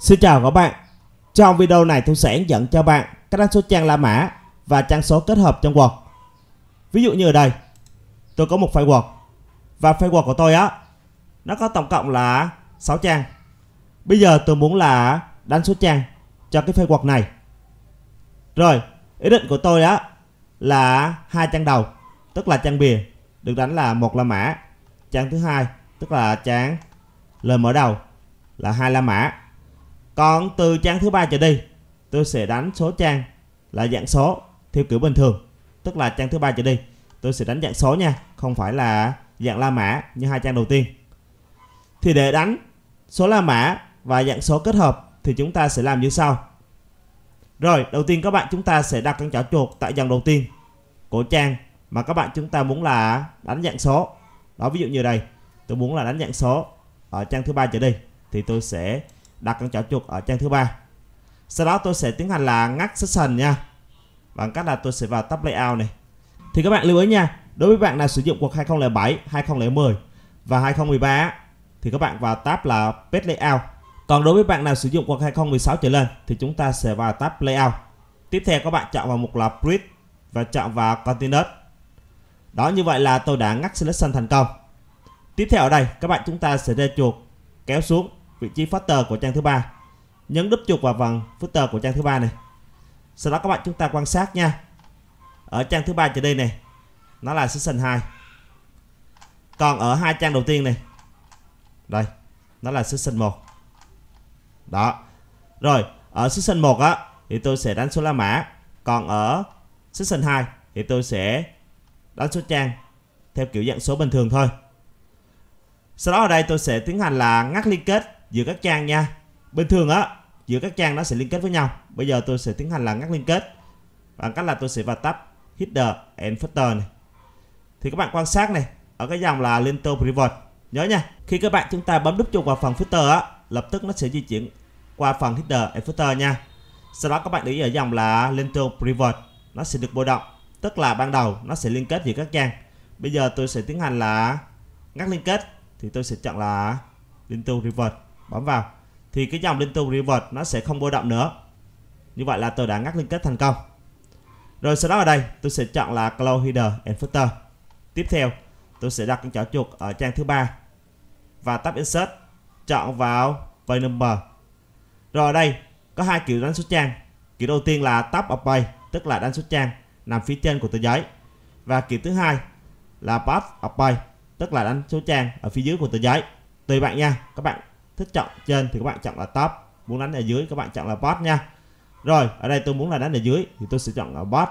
Xin chào các bạn Trong video này tôi sẽ dẫn cho bạn cách đánh số trang La Mã và trang số kết hợp trong Word Ví dụ như ở đây Tôi có một file Word Và file Word của tôi á Nó có tổng cộng là 6 trang Bây giờ tôi muốn là đánh số trang cho cái file Word này Rồi ý định của tôi á là hai trang đầu tức là trang bìa được đánh là một la mã trang thứ hai tức là trang lời mở đầu là hai la mã còn từ trang thứ ba trở đi, tôi sẽ đánh số trang là dạng số theo kiểu bình thường, tức là trang thứ ba trở đi, tôi sẽ đánh dạng số nha, không phải là dạng la mã như hai trang đầu tiên. Thì để đánh số la mã và dạng số kết hợp thì chúng ta sẽ làm như sau. Rồi, đầu tiên các bạn chúng ta sẽ đặt con chảo chuột tại dòng đầu tiên của trang mà các bạn chúng ta muốn là đánh dạng số. Đó ví dụ như đây, tôi muốn là đánh dạng số ở trang thứ ba trở đi thì tôi sẽ đặt con chảo chuột ở trang thứ ba sau đó tôi sẽ tiến hành là ngắt session nha bằng cách là tôi sẽ vào tab layout này thì các bạn lưu ý nha đối với bạn nào sử dụng cuộc 2007 2010 và 2013 thì các bạn vào tab là page layout còn đối với bạn nào sử dụng cuộc 2016 trở lên thì chúng ta sẽ vào tab layout tiếp theo các bạn chọn vào mục là grid và chọn vào container đó như vậy là tôi đã ngắt selection thành công tiếp theo ở đây các bạn chúng ta sẽ ra chuột kéo xuống vị trí footer của trang thứ ba nhấn đúp chuột vào phần footer của trang thứ ba này sau đó các bạn chúng ta quan sát nha ở trang thứ ba trở đi này nó là section 2 còn ở hai trang đầu tiên này đây nó là section 1 đó rồi ở section 1 á thì tôi sẽ đánh số la mã còn ở section 2 thì tôi sẽ đánh số trang theo kiểu dạng số bình thường thôi sau đó ở đây tôi sẽ tiến hành là ngắt liên kết giữa các trang nha bình thường á giữa các trang nó sẽ liên kết với nhau bây giờ tôi sẽ tiến hành là ngắt liên kết bằng cách là tôi sẽ vào tab header and footer này thì các bạn quan sát này ở cái dòng là lintel private nhớ nha khi các bạn chúng ta bấm đúp chuột vào phần footer á lập tức nó sẽ di chuyển qua phần header and footer nha sau đó các bạn để ý ở dòng là lintel private nó sẽ được bôi động tức là ban đầu nó sẽ liên kết giữa các trang bây giờ tôi sẽ tiến hành là ngắt liên kết thì tôi sẽ chọn là lintel revert bấm vào thì cái dòng linh tùng revert nó sẽ không bôi động nữa như vậy là tôi đã ngắt liên kết thành công rồi sau đó ở đây tôi sẽ chọn là Cloud Header and Filter tiếp theo tôi sẽ đặt con chảo chuột ở trang thứ ba và tab Insert chọn vào Page Number rồi ở đây có hai kiểu đánh số trang kiểu đầu tiên là tab of page tức là đánh số trang nằm phía trên của tờ giấy và kiểu thứ hai là path of page tức là đánh số trang ở phía dưới của tờ giấy tùy bạn nha các bạn thích trọng trên thì các bạn chọn là top muốn đánh ở dưới các bạn chọn là bot nha rồi ở đây tôi muốn là đánh ở dưới thì tôi sẽ chọn là bot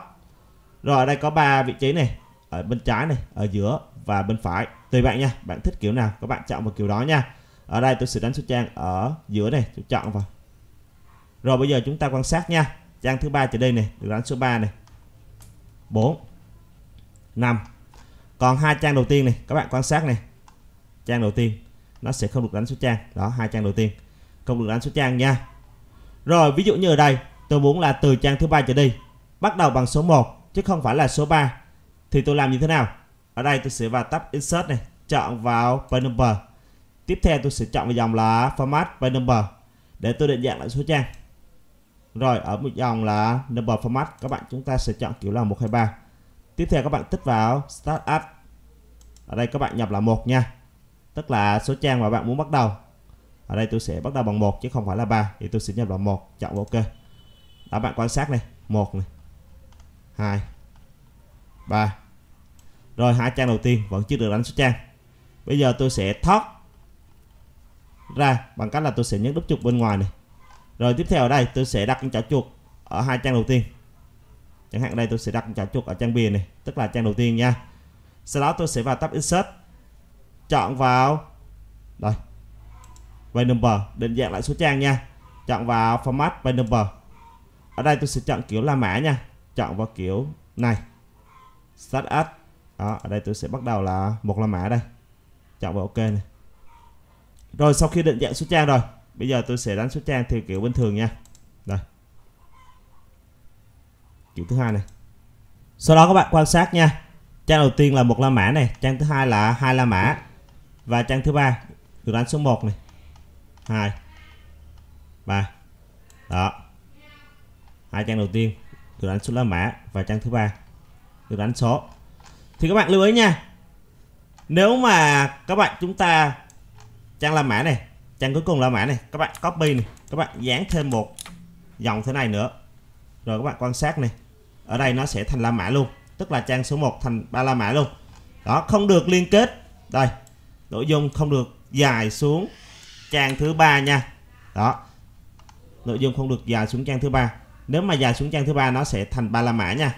rồi ở đây có ba vị trí này ở bên trái này ở giữa và bên phải tùy bạn nha bạn thích kiểu nào các bạn chọn một kiểu đó nha ở đây tôi sẽ đánh số trang ở giữa này tôi chọn vào rồi bây giờ chúng ta quan sát nha trang thứ ba trở đây này được đánh số 3 này 4 5 còn hai trang đầu tiên này các bạn quan sát này trang đầu tiên nó sẽ không được đánh số trang đó hai trang đầu tiên không được đánh số trang nha rồi ví dụ như ở đây tôi muốn là từ trang thứ ba trở đi bắt đầu bằng số 1 chứ không phải là số 3 thì tôi làm như thế nào ở đây tôi sẽ vào tab insert này chọn vào page number tiếp theo tôi sẽ chọn vào dòng là format page number để tôi định dạng lại số trang rồi ở một dòng là number format các bạn chúng ta sẽ chọn kiểu là 123 tiếp theo các bạn tích vào start up ở đây các bạn nhập là một nha tức là số trang mà bạn muốn bắt đầu ở đây tôi sẽ bắt đầu bằng một chứ không phải là ba thì tôi sẽ nhập vào một chọn ok đó bạn quan sát này một này hai ba rồi hai trang đầu tiên vẫn chưa được đánh số trang bây giờ tôi sẽ thoát ra bằng cách là tôi sẽ nhấn đúp chuột bên ngoài này rồi tiếp theo ở đây tôi sẽ đặt con chảo chuột ở hai trang đầu tiên chẳng hạn đây tôi sẽ đặt con chảo chuột ở trang bìa này tức là trang đầu tiên nha sau đó tôi sẽ vào tab insert chọn vào đây by number định dạng lại số trang nha chọn vào format by number ở đây tôi sẽ chọn kiểu la mã nha chọn vào kiểu này start ad đó, ở đây tôi sẽ bắt đầu là một la mã đây chọn vào ok này rồi sau khi định dạng số trang rồi bây giờ tôi sẽ đánh số trang theo kiểu bình thường nha đây kiểu thứ hai này sau đó các bạn quan sát nha trang đầu tiên là một la mã này trang thứ hai là hai la mã và trang thứ ba được đánh số 1 này 2 3 đó hai trang đầu tiên được đánh số lá mã và trang thứ ba được đánh số thì các bạn lưu ý nha nếu mà các bạn chúng ta trang la mã này trang cuối cùng la mã này các bạn copy này các bạn dán thêm một dòng thế này nữa rồi các bạn quan sát này ở đây nó sẽ thành la mã luôn tức là trang số 1 thành ba la mã luôn đó không được liên kết đây nội dung không được dài xuống trang thứ ba nha đó nội dung không được dài xuống trang thứ ba nếu mà dài xuống trang thứ ba nó sẽ thành ba la mã nha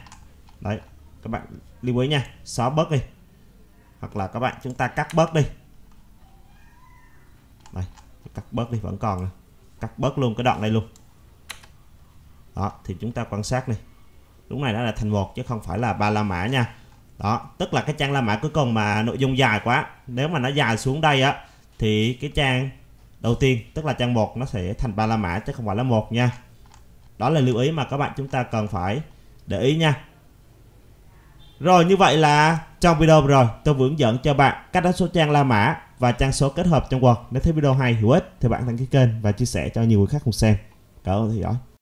đấy các bạn lưu ý nha xóa bớt đi hoặc là các bạn chúng ta cắt bớt đi đây cắt bớt đi vẫn còn này. cắt bớt luôn cái đoạn này luôn đó thì chúng ta quan sát này lúc này nó là thành một chứ không phải là ba la mã nha đó tức là cái trang la mã cuối cùng mà nội dung dài quá nếu mà nó dài xuống đây á thì cái trang đầu tiên tức là trang một nó sẽ thành ba la mã chứ không phải là một nha đó là lưu ý mà các bạn chúng ta cần phải để ý nha rồi như vậy là trong video rồi tôi vừa hướng dẫn cho bạn cách đánh số trang la mã và trang số kết hợp trong Word. Nếu thấy video hay hữu ích thì bạn đăng ký kênh và chia sẻ cho nhiều người khác cùng xem. Cảm ơn theo dõi.